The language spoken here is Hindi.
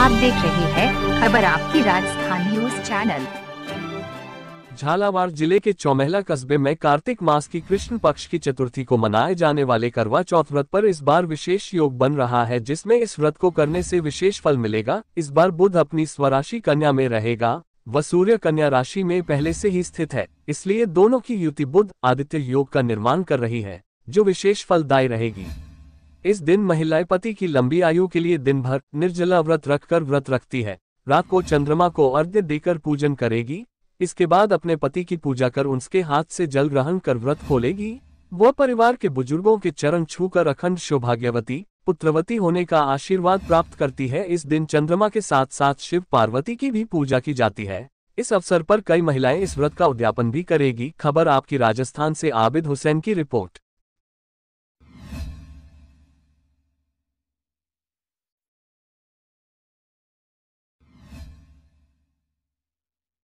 आप देख रहे हैं खबर आपकी राजस्थान न्यूज चैनल झालावाड़ जिले के चौमहला कस्बे में कार्तिक मास की कृष्ण पक्ष की चतुर्थी को मनाए जाने वाले करवा चौथ व्रत पर इस बार विशेष योग बन रहा है जिसमें इस व्रत को करने से विशेष फल मिलेगा इस बार बुध अपनी स्वराशि कन्या में रहेगा व सूर्य कन्या राशि में पहले से ही स्थित है इसलिए दोनों की युति बुद्ध आदित्य योग का निर्माण कर रही है जो विशेष फलदायी रहेगी इस दिन महिलाएं पति की लंबी आयु के लिए दिन भर निर्जला व्रत रखकर व्रत रखती है रात को चंद्रमा को अर्घ्य देकर पूजन करेगी इसके बाद अपने पति की पूजा कर उसके हाथ से जल ग्रहण कर व्रत खोलेगी वह परिवार के बुजुर्गों के चरण छूकर अखंड सौभाग्यवती पुत्रवती होने का आशीर्वाद प्राप्त करती है इस दिन चंद्रमा के साथ साथ शिव पार्वती की भी पूजा की जाती है इस अवसर पर कई महिलाएं इस व्रत का उद्यापन भी करेगी खबर आपकी राजस्थान से आबिद हुसैन की रिपोर्ट